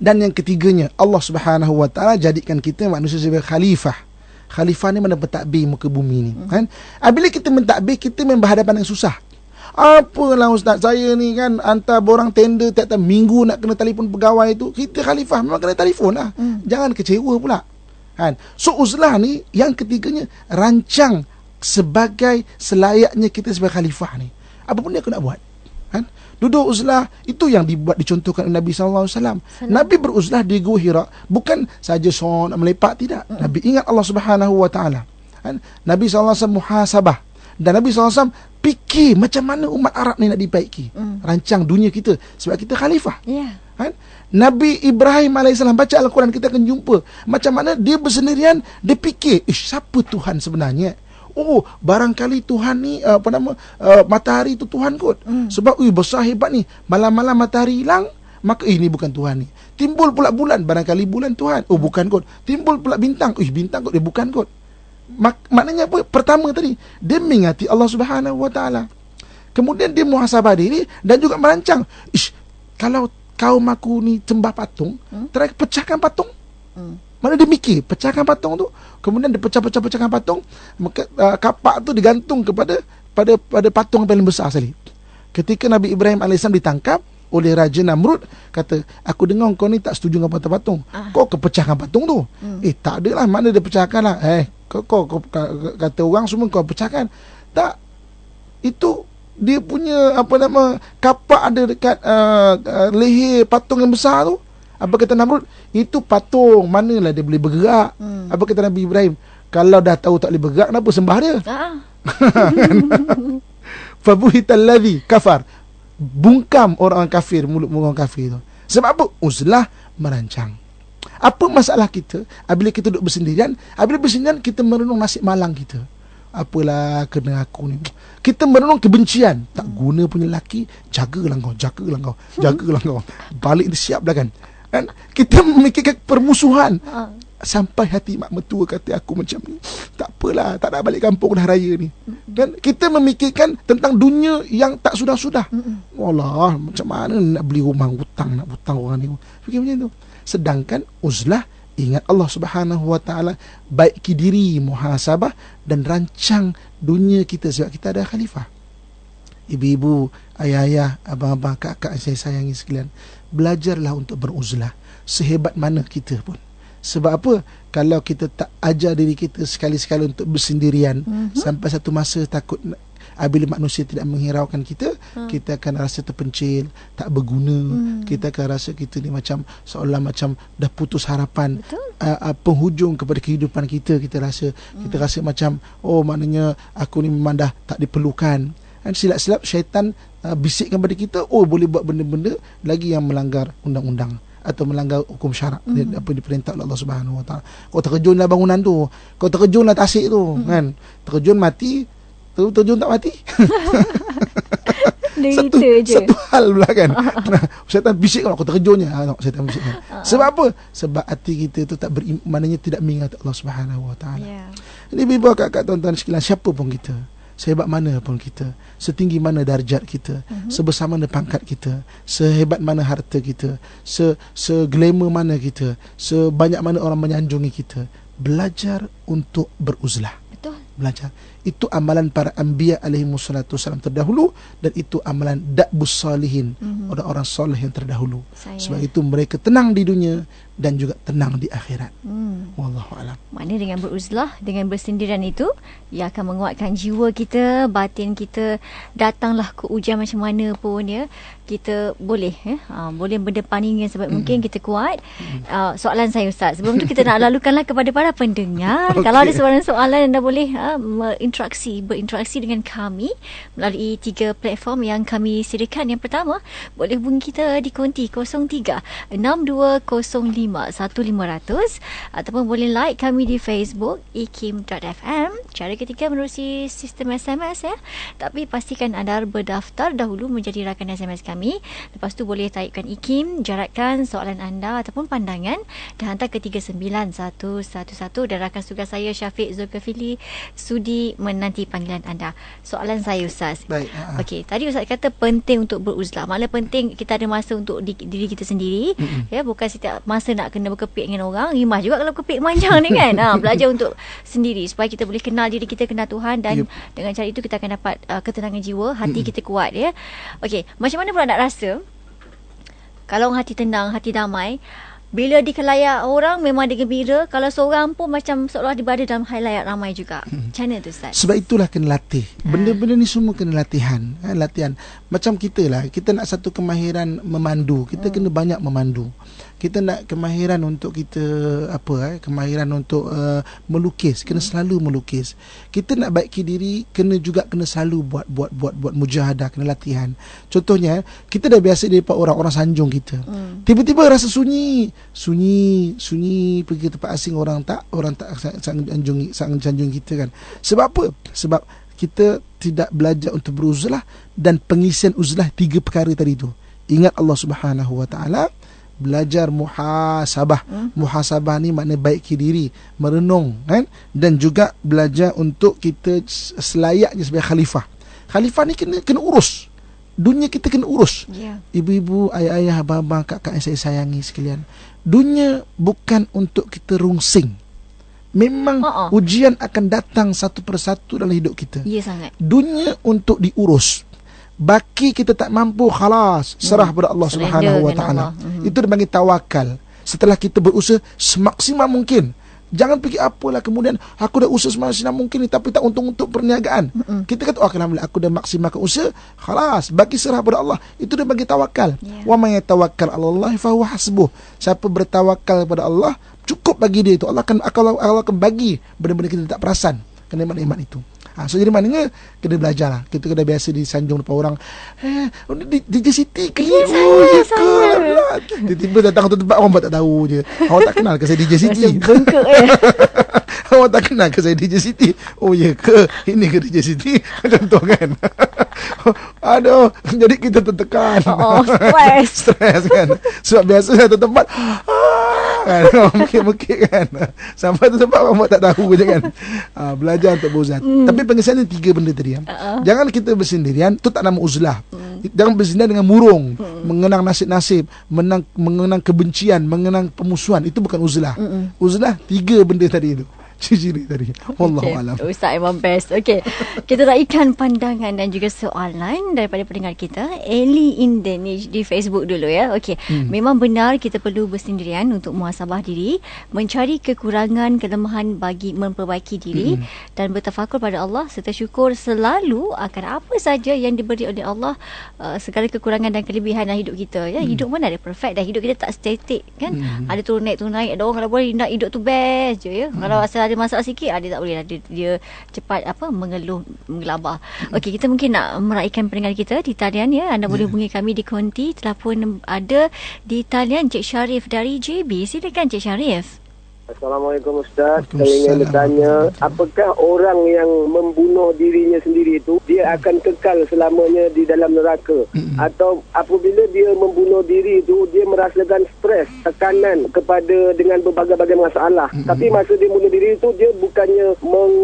Dan yang ketiganya Allah Subhanahu wa taala jadikan kita manusia sebagai khalifah. Khalifah ni mana pentadbir muka bumi ni hmm. kan? Apabila kita mentadbir kita memang berhadapan dengan susah. Apalah ustaz saya ni kan hantar borang tender tiap-tiap minggu nak kena telefon pegawai tu. Kita khalifah memang kena telefon lah. Hmm. Jangan kecewa pula. Kan? So uzlah ni yang ketiganya rancang sebagai selayaknya kita sebagai khalifah ni. Apa pun dia aku nak buat. Kan? Duduk uzlah itu yang dibuat dicontohkan oleh Nabi sallallahu alaihi wasallam. Nabi beruzlah di Gua Hira bukan saja son melepak tidak. Hmm. Nabi ingat Allah Subhanahu wa taala. Kan? Nabi saw alaihi muhasabah dan Nabi saw alaihi fikir macam mana umat Arab ni nak dibaiki. Hmm. Rancang dunia kita sebab kita khalifah. Yeah. Kan? Nabi Ibrahim AS baca Al-Quran kita akan jumpa Macam mana dia bersendirian Dia fikir siapa Tuhan sebenarnya Oh, oh barangkali Tuhan ni eh, apa nama uh, matahari tu Tuhan kot hmm. sebab ui besar hebat ni malam-malam matahari hilang maka eh, ini bukan Tuhan ni timbul pula bulan barangkali bulan Tuhan oh bukan kot timbul pula bintang ui bintang kot dia eh, bukan kot Mak- maknanya apa pertama tadi dia mengingati Allah Subhanahu Wa Taala kemudian dia muhasabah diri dan juga merancang ish kalau kau makuni ni patung hmm? terakhir pecahkan patung hmm. Mana dia mikir pecahkan patung tu. Kemudian dia pecah-pecah-pecahkan patung. Maka uh, kapak tu digantung kepada pada pada patung yang paling besar sekali. Ketika Nabi Ibrahim AS ditangkap oleh Raja Namrud kata aku dengar kau ni tak setuju dengan patung-patung. Ah. Kau kepecahkan patung tu. Hmm. Eh tak adalah mana dia pecahkanlah. Eh kau, kau kau kata orang semua kau pecahkan. Tak itu dia punya apa nama kapak ada dekat uh, uh leher patung yang besar tu. uh apa kata Namrud? Itu patung. Manalah dia boleh bergerak. Hmm. Apa kata Nabi Ibrahim? Kalau dah tahu tak boleh bergerak, kenapa sembah dia? Ha. Fabuhita ladhi kafar. Bungkam orang kafir, mulut orang kafir tu. Sebab apa? Uzlah merancang. Apa masalah kita? Apabila kita duduk bersendirian, apabila bersendirian kita merenung nasib malang kita. Apalah kena aku ni. Kita merenung kebencian. Tak guna punya lelaki, jagalah kau, jagalah kau, jagalah kau. Balik dia siap dah kan kan? Kita memikirkan permusuhan. Ha. Sampai hati mak mertua kata aku macam ni. Tak apalah, tak nak balik kampung dah raya ni. mm Dan kita memikirkan tentang dunia yang tak sudah-sudah. Mm-hmm. macam mana nak beli rumah hutang, nak hutang orang ni. Fikir macam tu. Sedangkan uzlah ingat Allah Subhanahu Wa Taala baiki diri muhasabah dan rancang dunia kita sebab kita ada khalifah ibu-ibu, ayah-ayah, abang-abang, kakak yang saya sayangi sekalian. Belajarlah untuk beruzlah sehebat mana kita pun. Sebab apa? Kalau kita tak ajar diri kita sekali sekali untuk bersendirian mm-hmm. sampai satu masa takut apabila manusia tidak menghiraukan kita, hmm. kita akan rasa terpencil, tak berguna. Hmm. Kita akan rasa kita ni macam seolah macam dah putus harapan. Uh, uh, penghujung kepada kehidupan kita, kita rasa hmm. kita rasa macam oh maknanya aku ni memang dah tak diperlukan. Kan silap-silap syaitan uh, bisikkan pada kita oh boleh buat benda-benda lagi yang melanggar undang-undang atau melanggar hukum syarak mm-hmm. apa diperintah oleh Allah Subhanahu Wa Taala kau terjunlah bangunan tu kau terjunlah tasik tu mm-hmm. kan terjun mati ter- terjun tak mati satu, je. satu hal pula kan nah, Syaitan bisik kalau Aku terjunnya ah, ha, no, Syaitan bisik kan Sebab apa? Sebab hati kita tu tak berimannya tidak mengingat Allah subhanahu wa ta'ala yeah. Ini bawa kakak kat tuan-tuan sekalian Siapa pun kita sehebat mana pun kita, setinggi mana darjat kita, uh-huh. sebesar mana pangkat kita, sehebat mana harta kita, se seglamour mana kita, sebanyak mana orang menyanjungi kita, belajar untuk beruzlah. Betul. Belajar itu amalan para anbiya alaihi wassalatu wasallam terdahulu dan itu amalan dakbus salihin mm-hmm. orang-orang soleh yang terdahulu Saya. sebab itu mereka tenang di dunia dan juga tenang di akhirat mm. wallahu alam maknanya dengan beruzlah dengan bersendirian itu ia akan menguatkan jiwa kita batin kita datanglah ke ujian macam mana pun ya kita boleh ya uh, boleh berdepaninya sebab mm. mungkin kita kuat uh, soalan saya ustaz sebelum tu kita nak lalukanlah kepada para pendengar okay. kalau ada soalan-soalan anda boleh uh, interaksi berinteraksi dengan kami melalui tiga platform yang kami sediakan. Yang pertama, boleh hubungi kita di konti 03-6205-1500 ataupun boleh like kami di Facebook ikim.fm. Cara ketiga menerusi sistem SMS ya. Tapi pastikan anda berdaftar dahulu menjadi rakan SMS kami. Lepas tu boleh taipkan ikim, jaratkan soalan anda ataupun pandangan dan hantar ke 39111 dan rakan suka saya Syafiq Zulkafili sudi menanti panggilan anda. Soalan saya Ustaz. Baik. Uh-huh. Okey, tadi Ustaz kata penting untuk beruzlah. Maknanya penting kita ada masa untuk di, diri kita sendiri. Mm-hmm. Ya, bukan setiap masa nak kena berkepit dengan orang. Rimas juga kalau kepit panjang ni kan. Ha, belajar untuk sendiri supaya kita boleh kenal diri kita, kenal Tuhan dan yep. dengan cara itu kita akan dapat uh, ketenangan jiwa, hati mm-hmm. kita kuat ya. Okey, macam mana pula nak rasa? Kalau hati tenang, hati damai, bila dikelayak orang memang dia gembira kalau seorang pun macam seolah dibada dalam khalayak ramai juga hmm. macam mana tu Ustaz? sebab itulah kena latih ah. benda-benda ni semua kena latihan ha, latihan macam kita lah kita nak satu kemahiran memandu kita hmm. kena banyak memandu kita nak kemahiran untuk kita apa eh kemahiran untuk uh, melukis kena hmm. selalu melukis kita nak baiki diri kena juga kena selalu buat buat buat buat mujahadah kena latihan contohnya eh, kita dah biasa di tempat orang-orang sanjung kita hmm. tiba-tiba rasa sunyi sunyi sunyi pergi ke tempat asing orang tak orang tak sanjung sanjung kita kan sebab apa sebab kita tidak belajar untuk beruzlah dan pengisian uzlah tiga perkara tadi tu ingat Allah Subhanahu wa taala belajar muhasabah. Hmm? Muhasabah ni makna baiki diri, merenung kan dan juga belajar untuk kita selayaknya sebagai khalifah. Khalifah ni kena kena urus. Dunia kita kena urus. Yeah. Ibu-ibu, ayah-ayah, abang-abang, kakak yang saya sayangi sekalian. Dunia bukan untuk kita rungsing. Memang uh-uh. ujian akan datang satu persatu dalam hidup kita. Ya yeah, sangat. Dunia untuk diurus baki kita tak mampu khalas serah hmm. kepada Allah Subhanahu wa taala. Hmm. Itu dipanggil tawakal. Setelah kita berusaha semaksimal mungkin. Jangan fikir apalah kemudian aku dah usaha semaksimal mungkin ni tapi tak untung untuk perniagaan. Mm Kita kata oh, alhamdulillah aku dah ke usaha, khalas baki serah pada Allah. Itu dia bagi tawakal. Yeah. Wa may 'ala Allah fa huwa hasbuh. Siapa bertawakal kepada Allah, cukup bagi dia itu. Allah akan Allah, akan bagi benda-benda kita tak perasan kenikmatan-kenikmatan itu ha, So jadi maknanya Kena belajar lah Kita kena biasa di Sanjung depan orang Eh DJ Siti ke Ya yeah, oh, saya, saya. Lah. tiba datang ke tempat Orang pun tak tahu je Awak tak kenal ke saya DJ Siti eh. Awak tak kenal ke saya DJ Siti Oh ya ke Ini ke di JCT. Macam tu kan Aduh Jadi kita tertekan Oh, oh stress Stress kan Sebab biasa satu tempat kan mungkin-mungkin kan sampai tu sebab orang tak tahu je kan uh, belajar untuk berhuzan mm. tapi pengesahan ni tiga benda tadi ya. uh-uh. jangan kita bersendirian tu tak nama uzlah mm. jangan bersendirian dengan murung mm. mengenang nasib-nasib mengenang kebencian mengenang pemusuhan itu bukan uzlah mm-hmm. uzlah tiga benda tadi itu ciri-ciri tadi. Wallahu okay. alam. Ustaz memang best. Okey. Kita raikan pandangan dan juga soalan daripada pendengar kita, Eli Indonesia di Facebook dulu ya. Okey. Hmm. Memang benar kita perlu bersendirian untuk muhasabah diri, mencari kekurangan, kelemahan bagi memperbaiki diri hmm. dan bertafakur pada Allah serta syukur selalu akan apa saja yang diberi oleh Allah uh, segala kekurangan dan kelebihan dalam hidup kita ya. Hmm. Hidup mana ada perfect dan hidup kita tak statik kan? Hmm. Ada turun naik turun naik. Ada orang kalau boleh nak hidup tu best je ya. Hmm. Kalau asal ada ada masak sikit ada ah, tak boleh lah. dia, dia cepat apa mengeluh menggelabah hmm. okey kita mungkin nak meraihkan pendengar kita di talian ya anda boleh ya. hubungi kami di konti telah ada di talian Cik sharif dari JB silakan Cik sharif Assalamualaikum Ustaz Saya ingin bertanya Apakah orang yang membunuh dirinya sendiri itu Dia hmm. akan kekal selamanya di dalam neraka hmm Atau apabila dia membunuh diri itu Dia merasakan stres Tekanan kepada dengan berbagai-bagai masalah hmm Tapi masa dia bunuh diri itu Dia bukannya meng,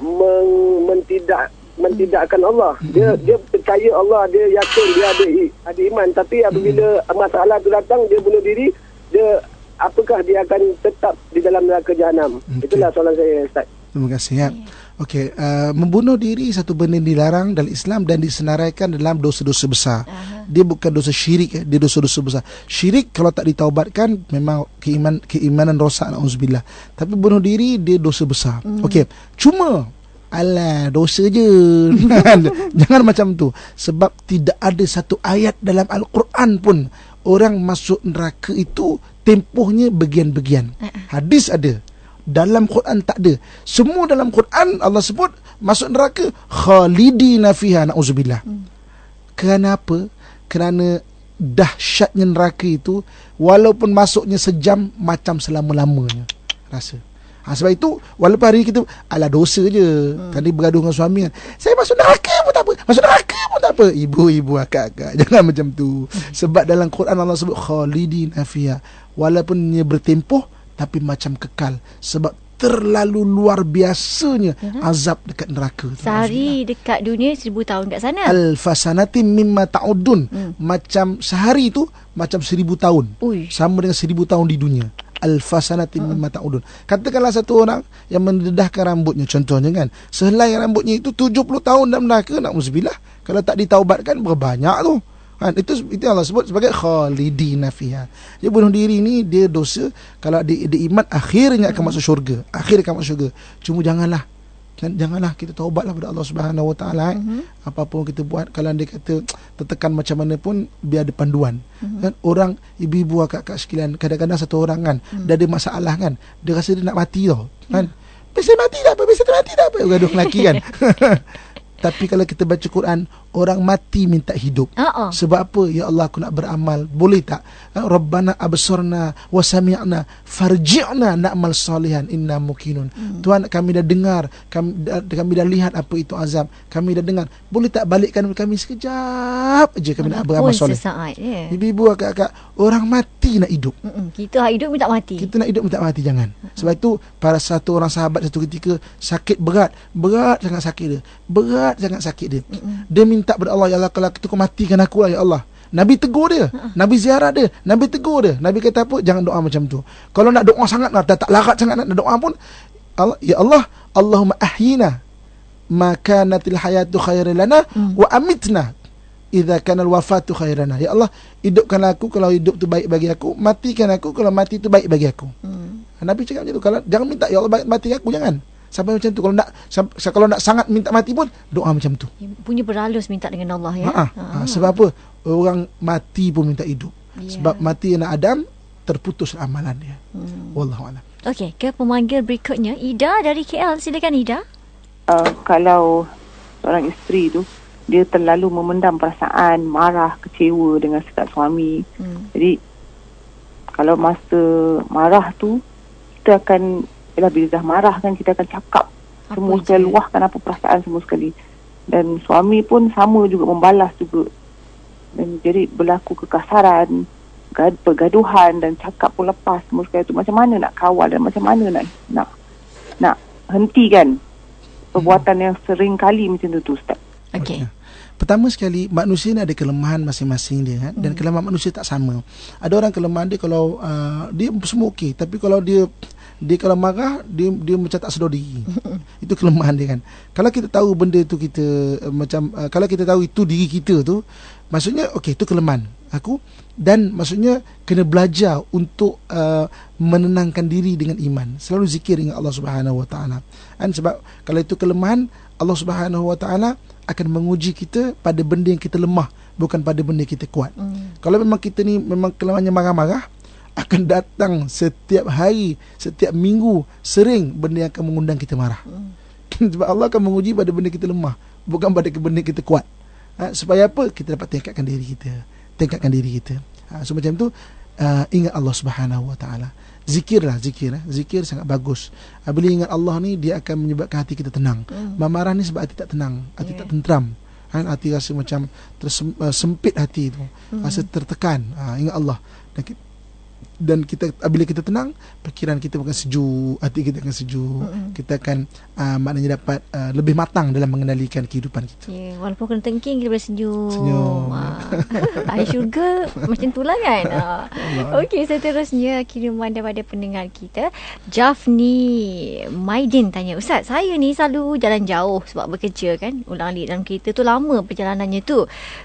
meng, mentidak mentidakkan Allah. Hmm. Dia dia percaya Allah, dia yakin dia ada ada iman tapi apabila hmm. masalah tu datang dia bunuh diri, dia apakah dia akan tetap di dalam neraka jahanam? Okay. Itulah soalan saya Ustaz. Terima kasih ya. Okey, uh, membunuh diri satu benda dilarang dalam Islam dan disenaraikan dalam dosa-dosa besar. Aha. Dia bukan dosa syirik eh, dia dosa-dosa besar. Syirik kalau tak ditaubatkan memang keiman keimanan rosak naudzubillah. Tapi bunuh diri dia dosa besar. Hmm. Okey, cuma ala dosa je. Kan? Jangan macam tu. Sebab tidak ada satu ayat dalam Al-Quran pun orang masuk neraka itu tempohnya bagian-bagian. Uh-uh. Hadis ada. Dalam Quran tak ada. Semua dalam Quran Allah sebut masuk neraka Khalidi fiha na'uzubillah. Hmm. Kenapa? Kerana dahsyatnya neraka itu walaupun masuknya sejam macam selama-lamanya rasa. Ha, sebab itu walaupun hari kita ala dosa je. Hmm. Tadi bergaduh dengan suami kan. Saya masuk neraka pun tak apa. Masuk neraka pun tak apa. Ibu-ibu akak-akak jangan macam tu. Hmm. Sebab dalam Quran Allah sebut khalidina fiha walaupun ia bertempuh tapi macam kekal sebab terlalu luar biasanya uh-huh. azab dekat neraka tu. Sehari dekat dunia seribu tahun dekat sana. Al fasanati mimma ta'udun. Hmm. Macam sehari tu macam seribu tahun. Uy. Sama dengan seribu tahun di dunia. Al fasanati hmm. mimma ta'udun. Katakanlah satu orang yang mendedahkan rambutnya contohnya kan. Sehelai rambutnya itu 70 tahun dalam neraka nak muzbilah. Kalau tak ditaubatkan berbanyak tu. Kan? Itu itu Allah sebut sebagai khalidina fiha. Dia bunuh diri ni dia dosa kalau dia, dia iman akhirnya akan masuk syurga. Akhirnya akan masuk syurga. Cuma janganlah janganlah kita taubatlah kepada Allah Subhanahu Wa Taala eh. mhm. apa pun kita buat kalau dia kata tertekan macam mana pun biar ada panduan mm-hmm. kan orang ibu-ibu kakak-kakak sekalian kadang-kadang satu orang kan mm-hmm. dia ada masalah kan dia rasa dia nak mati tau mhm. kan yeah. mesti mati tak? apa mesti mati dah apa gaduh lelaki kan tapi kalau kita baca Quran orang mati minta hidup. Uh -uh. Sebab apa? Ya Allah aku nak beramal. Boleh tak? Eh, Rabbana absurna wa sami'na farji'na na'mal salihan inna mukinun. Uh hmm. Tuhan kami dah dengar, kami dah, kami dah lihat apa itu azab. Kami dah dengar. Boleh tak balikkan kami sekejap aja kami Anak nak beramal soleh. Ya. Ibu-ibu yeah. akak-akak orang mati nak hidup. Uh -uh. Kita hidup minta mati. Kita nak hidup minta mati jangan. Uh -huh. Sebab itu para satu orang sahabat satu ketika sakit berat, berat sangat sakit dia. Berat sangat sakit dia. Uh -huh. Dia minta minta kepada Allah, Ya Allah, kalau kita kau matikan aku lah, Ya Allah. Nabi tegur dia. Ha. Nabi ziarah dia. Nabi tegur dia. Nabi kata apa? Jangan doa macam tu. Kalau nak doa sangat, nak lah, tak larat sangat nak doa pun, Allah, Ya Allah, Allahumma ahyina maka natil hayatu khairilana hmm. wa amitna idza kana wafatu khairana ya allah hidupkan aku kalau hidup tu baik bagi aku matikan aku kalau mati tu baik bagi aku hmm. nabi cakap macam tu kalau jangan minta ya allah matikan aku jangan Sampai macam tu kalau nak kalau nak sangat minta mati pun doa macam tu. Punya beralus minta dengan Allah ya. Ha, ha, ha. Sebab apa? Orang mati pun minta hidup. Ya. Sebab mati anak Adam terputus amalan dia. Hmm. Wallahu a'lam. Okey, ke pemanggil berikutnya Ida dari KL. Silakan Ida. Uh, kalau orang isteri tu dia terlalu memendam perasaan marah, kecewa dengan sikap suami. Hmm. Jadi kalau masa marah tu kita akan ialah bila dah marah kan kita akan cakap apa semua saya luahkan apa perasaan semua sekali dan suami pun sama juga membalas juga dan jadi berlaku kekasaran pergaduhan dan cakap pun lepas semua sekali itu macam mana nak kawal dan macam mana nak nak, nak hentikan perbuatan hmm. yang sering kali macam itu tu Ustaz Okey. Pertama sekali, manusia ni ada kelemahan masing-masing dia. Kan? Dan hmm. kelemahan manusia tak sama. Ada orang kelemahan dia kalau uh, dia semua okey. Tapi kalau dia dia kalau marah dia dia macam tak diri. itu kelemahan dia kan. Kalau kita tahu benda tu kita uh, macam uh, kalau kita tahu itu diri kita tu maksudnya okey itu kelemahan aku dan maksudnya kena belajar untuk uh, menenangkan diri dengan iman. Selalu zikir dengan Allah Subhanahu Wa Taala. Kan sebab kalau itu kelemahan Allah Subhanahu Wa Taala akan menguji kita pada benda yang kita lemah bukan pada benda kita kuat. Hmm. Kalau memang kita ni memang kelemahannya marah-marah, akan datang setiap hari, setiap minggu, sering benda yang akan mengundang kita marah. Hmm. Sebab Allah akan menguji pada benda kita lemah, bukan pada benda kita kuat. Ha, supaya apa? Kita dapat tingkatkan diri kita. Tingkatkan diri kita. Ha, so macam tu, uh, ingat Allah Subhanahu Wa Taala. zikir lah, ha. zikir. lah, Zikir sangat bagus. Ha, bila ingat Allah ni, dia akan menyebabkan hati kita tenang. Hmm. Marah ni sebab hati tak tenang, hati yeah. tak tentram. Ha, hati rasa macam tersempit eh, hati tu. Hmm. Rasa tertekan. Ha, ingat Allah. Dan dan kita bila kita tenang fikiran kita akan sejuk hati kita akan sejuk mm-hmm. kita akan uh, maknanya dapat uh, lebih matang dalam mengendalikan kehidupan kita. Yeah, walaupun kena tengking kita boleh senyum. Senyum. Uh, high sugar macam itulah kan. Uh. Okey, seterusnya kiriman daripada pendengar kita Jafni Maidin tanya, "Ustaz, saya ni selalu jalan jauh sebab bekerja kan. Ulang di dalam kereta tu lama perjalanannya tu.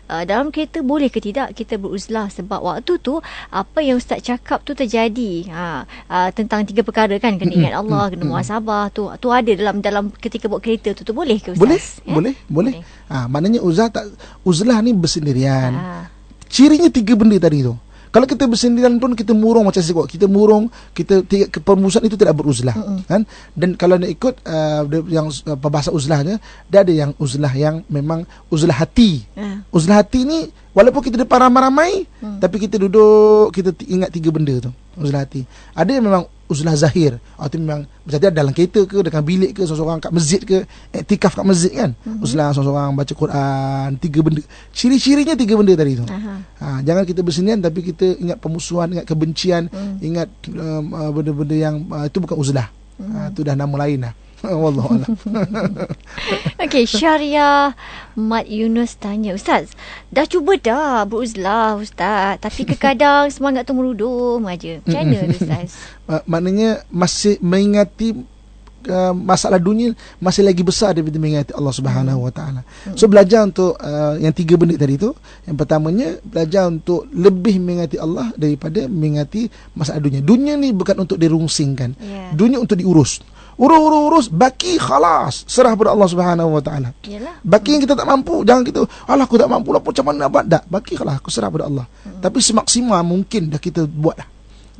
Uh, dalam kereta boleh ke tidak kita beruzlah sebab waktu tu apa yang ustaz cakap tu terjadi. Ha, uh, tentang tiga perkara kan kena ingat Allah, kena muasabah tu. Tu ada dalam dalam ketika buat kereta tu tu boleh ke ustaz? Boleh, ya? boleh, boleh. Ah ha, maknanya uzlah tak uzlah ni bersendirian. Ha. Cirinya tiga benda tadi tu. Kalau kita bersendirian pun kita murung macam saya Kita murung, kita tiga kepermusuhan itu tidak beruzlah. Uh-uh. Kan? Dan kalau nak ikut uh, yang uh, bahasa uzlahnya, dia ada yang uzlah yang memang uzlah hati. Uh. Uzlah hati ni Walaupun kita depan ramai-ramai hmm. Tapi kita duduk Kita ingat tiga benda tu Uzlah hati Ada yang memang Uzlah zahir Atau ah, memang Misalnya ada dalam kereta ke Dekat bilik ke Seorang-seorang kat masjid ke Etikaf kat masjid kan hmm. Uzlah seorang-seorang Baca Quran Tiga benda Ciri-cirinya tiga benda tadi tu ha, Jangan kita bersenian Tapi kita ingat pemusuhan Ingat kebencian hmm. Ingat um, uh, benda-benda yang uh, Itu bukan uzlah hmm. ha, Itu dah nama lain lah Wallah Allah. Okey, Syariah Mat Yunus tanya, Ustaz, dah cuba dah beruzlah Ustaz, tapi kadang semangat tu merudum aja. Macam mana Ustaz? maknanya masih mengingati Uh, masalah dunia masih lagi besar daripada mengingati Allah Subhanahu Wa Taala. So belajar untuk uh, yang tiga benda tadi itu. Yang pertamanya belajar untuk lebih mengingati Allah daripada mengingati masalah dunia. Dunia ni bukan untuk dirungsingkan. Yeah. Dunia untuk diurus. Yeah urus-urus baki khalas serah pada Allah Subhanahu wa taala. Baki yang kita tak mampu jangan kita Allah aku tak mampu lah macam mana nak dak. Baki khalas aku serah pada Allah. Hmm. Tapi semaksimal mungkin dah kita buat dah.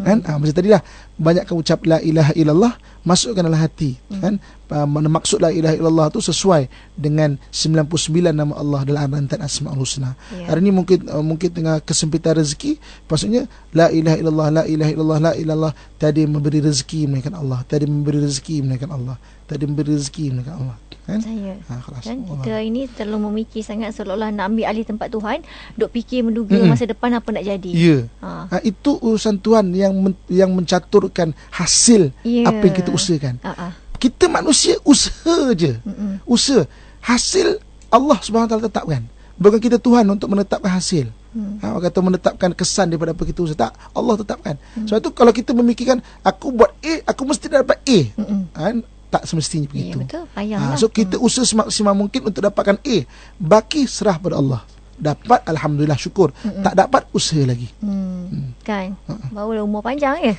Hmm. Kan? Ha, macam tadi lah banyakkan ucap la ilaha illallah masukkan dalam hati hmm. kan ah, maksud la ilaha illallah tu sesuai dengan 99 nama Allah dalam rantai asmaul husna yeah. hari ni mungkin ah, mungkin tengah kesempitan rezeki maksudnya la ilaha illallah la ilaha illallah la ilallah tadi memberi rezeki mengenai Allah tadi memberi rezeki mengenai Allah tak ada memberi rezeki dekat Allah kan saya ha, kelas. kan kita Allah. ini terlalu memikir sangat seolah-olah nak ambil alih tempat Tuhan Dok fikir menduga hmm masa depan apa nak jadi ya ha. Ha, itu urusan Tuhan yang men- yang mencaturkan hasil yeah. apa yang kita usahakan uh-uh. kita manusia usaha je uh-uh. usaha hasil Allah Subhanahuwataala tetapkan bukan kita Tuhan untuk menetapkan hasil Hmm. Ha, kata menetapkan kesan daripada apa kita usaha tak Allah tetapkan hmm. sebab so, kalau kita memikirkan aku buat A aku mesti dapat A hmm. ha, tak semestinya ya, begitu. Ya, betul. Payahlah. Ha, so kita hmm. usaha semaksimal mungkin untuk dapatkan A. Baki serah pada Allah. Dapat alhamdulillah syukur. Hmm. Tak dapat usaha lagi. Hmm. hmm. Kan. Hmm. Ha, ha. Barulah umur panjang ya.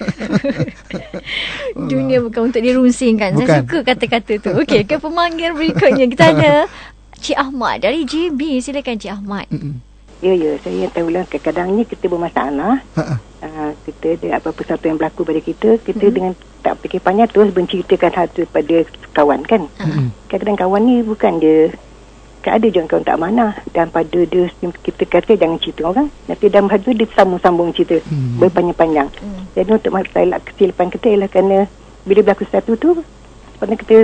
Dunia bukan untuk dirunsingkan. Saya suka kata-kata tu. Okey, ke pemanggil berikutnya kita ada Cik Ahmad dari JB. Silakan Cik Ahmad. Hmm. Ya, ya. Saya tahu lah kadang-kadang ni kita bermasalah. Ha. ha. Ah, kita ada apa-apa satu yang berlaku pada kita kita mm-hmm. dengan tak fikir panjang terus menceritakan satu pada kawan kan ah. mm-hmm. kadang-kadang kawan ni bukan dia tak ada jangan kawan tak mana dan pada dia kita kata jangan cerita orang nanti dalam hal itu dia sambung-sambung cerita mm-hmm. berpanjang-panjang mm-hmm. jadi untuk masalah kesilapan kita ialah kerana bila berlaku satu tu sebabnya kita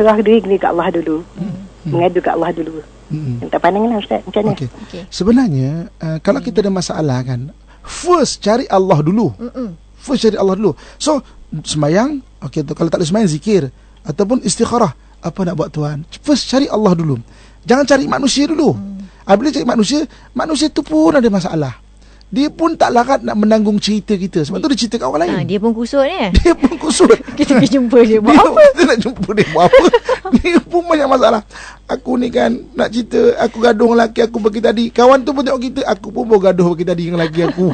serah diri ke Allah dulu mm-hmm. mengadu ke Allah dulu hmm tak pandang lah Ustaz macam mana okay. Okay. sebenarnya uh, kalau hmm kita ada masalah kan first cari Allah dulu. Mm-mm. First cari Allah dulu. So semayang, okay tu kalau tak boleh sembahyang zikir ataupun istikharah, apa nak buat Tuhan. First cari Allah dulu. Jangan cari manusia dulu. Mm. Ah, bila cari manusia, manusia tu pun ada masalah dia pun tak larat nak menanggung cerita kita. Sebab tu dia cerita kat orang lain. Ah, dia pun kusut ni. Eh? Dia pun kusut. kita pergi jumpa dia buat dia, apa? Kita nak jumpa dia buat apa? dia pun banyak masalah. Aku ni kan nak cerita aku gaduh dengan laki aku pergi tadi. Kawan tu pun tengok kita, aku pun pun gaduh pergi tadi dengan laki aku.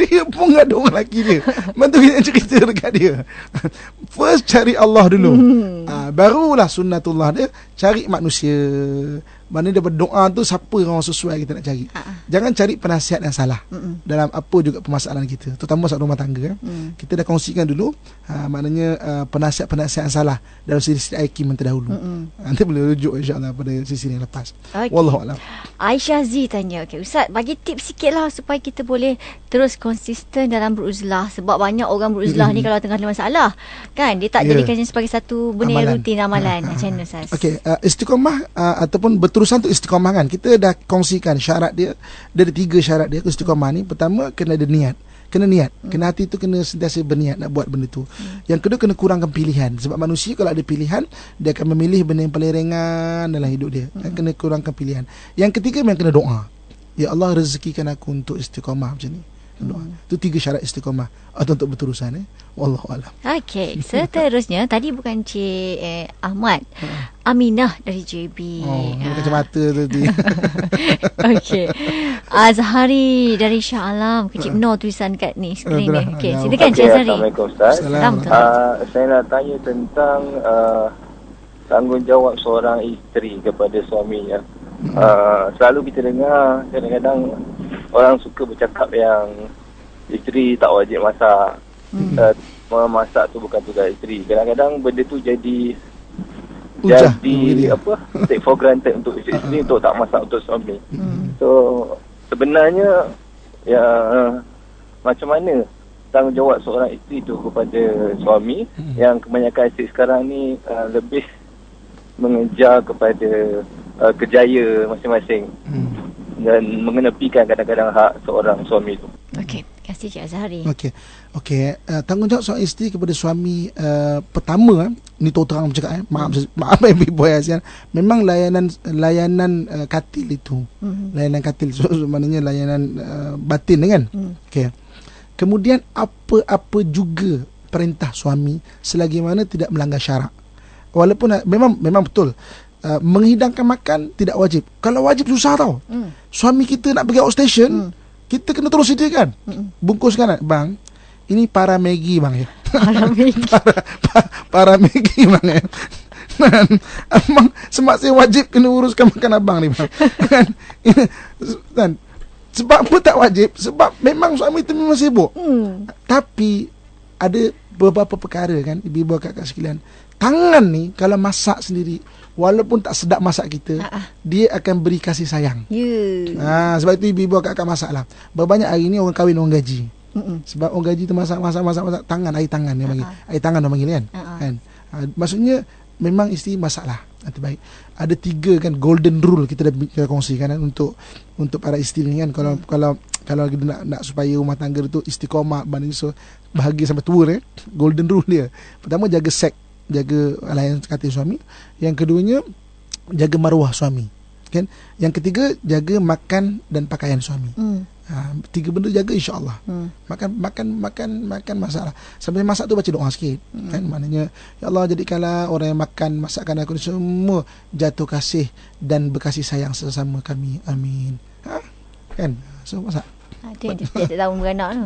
dia pun gaduh dengan laki dia. Mantu kita cerita dekat dia. First cari Allah dulu. Hmm. Ha, barulah sunnatullah dia cari manusia. Mana dia berdoa tu siapa orang sesuai kita nak cari. Ha, ha. Jangan cari penasihat yang salah Mm-mm. dalam apa juga permasalahan kita. Terutama masalah rumah tangga. Eh. Mm. Kita dah kongsikan dulu ha, maknanya uh, penasihat-penasihat yang salah dalam sisi IQ yang terdahulu. Mm-mm. Ha, nanti boleh rujuk insyaAllah pada sisi yang lepas. Okay. Wallahualam. Aisyah Z tanya. Okay, Ustaz bagi tip sikit lah supaya kita boleh terus konsisten dalam beruzlah. Sebab banyak orang beruzlah mm-hmm. ni kalau tengah ada masalah. Kan? Dia tak yeah. jadikan sebagai satu benda amalan. rutin amalan. Ha, ha, ha. Macam mana Ustaz? Okay. Uh, istiqomah uh, ataupun betul keterusan untuk istiqamah kan kita dah kongsikan syarat dia dari tiga syarat dia istiqamah ni pertama kena ada niat kena niat hmm. kena hati tu kena sentiasa berniat nak buat benda tu hmm. yang kedua kena kurangkan pilihan sebab manusia kalau ada pilihan dia akan memilih benda yang paling ringan dalam hidup dia yang hmm. kena kurangkan pilihan yang ketiga memang kena doa ya Allah rezekikan aku untuk istiqamah macam ni keluar. Hmm. Itu tiga syarat istiqamah atau untuk berterusan eh. Wallahu alam. Okey, seterusnya tadi bukan Cik eh, Ahmad. Hmm. Aminah dari JB. Oh, ah. kacamata ah. tu tadi. Okey. Azhari dari Shah Alam. Kecik hmm. Ha. no tulisan kat ni screen ni. Okey, okay. Ya silakan okay, Cik Azhari. Assalamualaikum Ustaz. Assalamualaikum. Ah, saya nak tanya tentang uh, tanggungjawab seorang isteri kepada suaminya. Uh, selalu kita dengar kadang-kadang orang suka bercakap yang isteri tak wajib masak. Hmm. Uh, eh, masak tu bukan tugas isteri. Kadang-kadang benda tu jadi Ujah, jadi apa? take for granted untuk isteri uh untuk tak masak untuk suami. Hmm. So sebenarnya ya uh, macam mana tanggungjawab seorang isteri tu kepada suami hmm. yang kebanyakan isteri sekarang ni uh, lebih mengejar kepada uh, kejaya masing-masing. Hmm dan mengenepikan kadang-kadang hak seorang suami itu. Okey, terima kasih Cik Azhari. Okey. Okey, uh, tanggungjawab seorang isteri kepada suami uh, pertama eh, ni tahu terang cakap eh. Maaf hmm. maaf baby boy Asian. Memang layanan layanan uh, katil itu. hmm Layanan katil so, so, maknanya layanan uh, batin kan? Mm. Okey. Kemudian apa-apa juga perintah suami selagi mana tidak melanggar syarak. Walaupun memang memang betul uh, menghidangkan makan tidak wajib. Kalau wajib susah tau. Mm. Suami kita nak pergi outstation, mm. kita kena terus sediakan. Mm. Bungkuskan bang. Ini para Maggie bang ya. Para Maggie. para, para, para bang ya. Dan abang semasa wajib kena uruskan makan abang ni bang. Dan, dan sebab pun tak wajib Sebab memang suami tu memang sibuk hmm. Tapi Ada beberapa perkara kan ibu bapa kakak sekalian tangan ni kalau masak sendiri walaupun tak sedap masak kita uh-uh. dia akan beri kasih sayang ya. ha sebab itu ibu bapa kakak masaklah berbanyak hari ni orang kahwin orang gaji uh-uh. sebab orang gaji tu masak masak masak masak tangan air tangan dia panggil uh-uh. air tangan dia panggil kan uh-uh. kan uh, maksudnya memang isteri masaklah nanti ha, baik ada tiga kan golden rule kita dah kongsikan kan, untuk untuk para isteri kan kalau uh-huh. kalau kalau kita nak nak supaya rumah tangga itu istiqomah maknanya so bahagia sampai tua eh golden rule dia pertama jaga seks, jaga alayan kata suami yang keduanya jaga maruah suami kan yang ketiga jaga makan dan pakaian suami hmm. ha, tiga benda jaga insyaallah hmm. makan makan makan makan masalah. sampai masak tu baca doa sikit hmm. kan maknanya ya Allah jadikanlah orang yang makan masakan aku semua jatuh kasih dan berkasih sayang sesama kami amin ha? kan So masak ah, dia, dia, dia, tak tahu beranak tu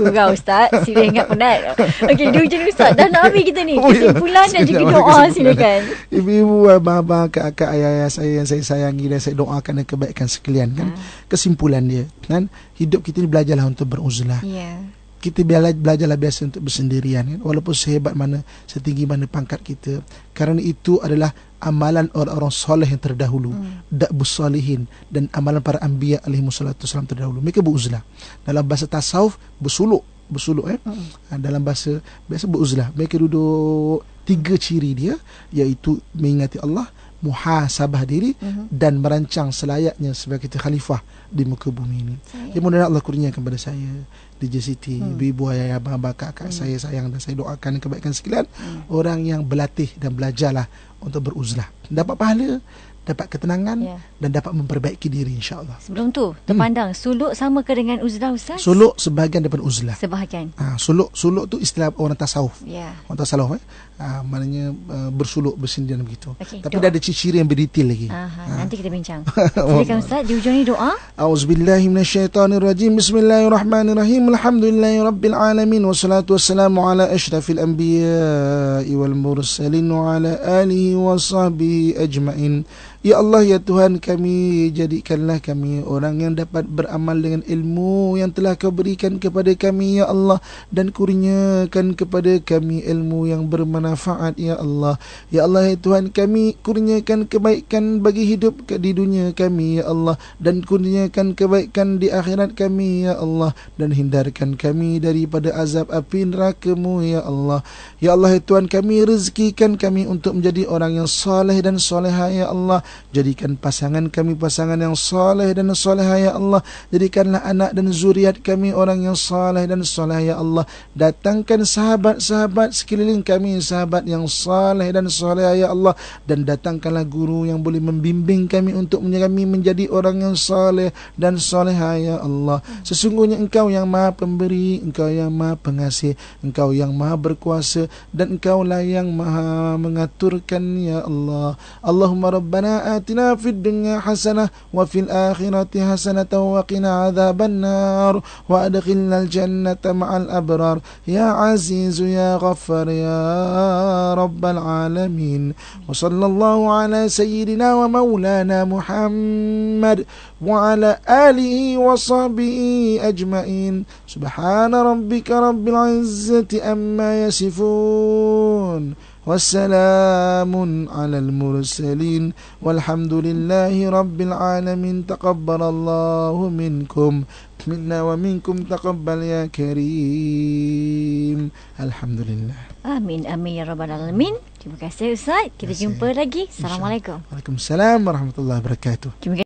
Gurau Ustaz Sila ingat penat Okay di hujung Ustaz Dah nak habis kita ni oh, ya. Kesimpulan yeah. dan juga doa Silakan Ibu-ibu abang kakak Ayah-ayah saya Yang saya sayangi Dan saya doakan Dan kebaikan sekalian kan? Ah. Kesimpulan dia kan? Hidup kita ni Belajarlah untuk beruzlah yeah. Kita belajar, belajarlah biasa untuk bersendirian kan? Walaupun sehebat mana Setinggi mana pangkat kita Kerana itu adalah amalan orang-orang soleh yang terdahulu hmm. da'bus solehin dan amalan para anbiya alaihi musallatu wasallam terdahulu mereka buuzlah dalam bahasa tasawuf bersuluk bersuluk eh hmm. Ha, dalam bahasa biasa buuzlah. mereka duduk tiga ciri dia iaitu mengingati Allah muhasabah diri hmm. dan merancang selayaknya sebagai kita khalifah di muka bumi ini hmm. Ya, mudah Allah kurnia kepada saya di JCT hmm. ibu ayah abang abang kakak hmm. saya sayang dan saya doakan kebaikan sekalian hmm. orang yang berlatih dan belajarlah untuk beruzlah. Dapat pahala, dapat ketenangan yeah. dan dapat memperbaiki diri insya-Allah. Sebelum tu, hmm. terpandang hmm. suluk sama ke dengan uzlah ustaz? Suluk sebahagian daripada uzlah. Sebahagian. ha, suluk suluk tu istilah orang tasawuf. Yeah. Orang tasawuf eh. Ah, maknanya uh, bersuluk bersindian begitu. Okay, Tapi doa. dah ada ciri-ciri yang berdetail lagi. Aha, ha. nanti kita bincang. Silakan ustaz di hujung ni doa. Auzubillahi Bismillahirrahmanirrahim. Alhamdulillahirabbil alamin wassalatu wassalamu ala asyrafil anbiya'i wal mursalin wa ala alihi washabihi ajmain. Ya Allah ya Tuhan kami jadikanlah kami orang yang dapat beramal dengan ilmu yang telah Kau berikan kepada kami ya Allah dan kurniakan kepada kami ilmu yang bermanfaat manfaat ya Allah. Ya Allah ya Tuhan kami kurniakan kebaikan bagi hidup di dunia kami ya Allah dan kurniakan kebaikan di akhirat kami ya Allah dan hindarkan kami daripada azab api neraka-Mu ya Allah. Ya Allah ya Tuhan kami rezekikan kami untuk menjadi orang yang saleh dan salehah ya Allah. Jadikan pasangan kami pasangan yang saleh dan salehah ya Allah. Jadikanlah anak dan zuriat kami orang yang saleh dan salehah ya Allah. Datangkan sahabat-sahabat sekeliling kami sahabat sahabat yang saleh dan soleh ya Allah dan datangkanlah guru yang boleh membimbing kami untuk kami menjadi orang yang saleh dan soleh ya Allah sesungguhnya engkau yang maha pemberi engkau yang maha pengasih engkau yang maha berkuasa dan engkau lah yang maha mengaturkan ya Allah Allahumma rabbana atina fid dunya hasanah wa fil akhirati hasanah wa qina adzabannar wa adkhilnal jannata ma'al abrar ya azizu ya ghaffar ya رب العالمين وصلى الله على سيدنا ومولانا محمد وعلى آله وصحبه أجمعين سبحان ربك رب العزة أما يصفون والسلام على المرسلين والحمد لله رب العالمين تقبل الله منكم منا ومنكم تقبل يا كريم الحمد لله Amin amin ya rabbal alamin. Terima kasih Ustaz. Kita jumpa lagi. Assalamualaikum. Waalaikumsalam warahmatullahi wabarakatuh. Terima kasih.